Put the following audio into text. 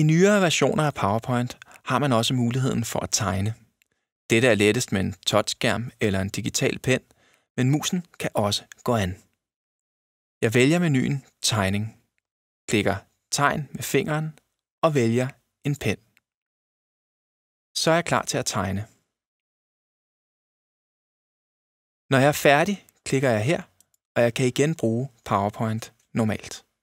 I nyere versioner af PowerPoint har man også muligheden for at tegne. Dette er lettest med en touchskærm eller en digital pen, men musen kan også gå an. Jeg vælger menuen Tegning, klikker Tegn med fingeren og vælger en pen. Så er jeg klar til at tegne. Når jeg er færdig, klikker jeg her, og jeg kan igen bruge PowerPoint normalt.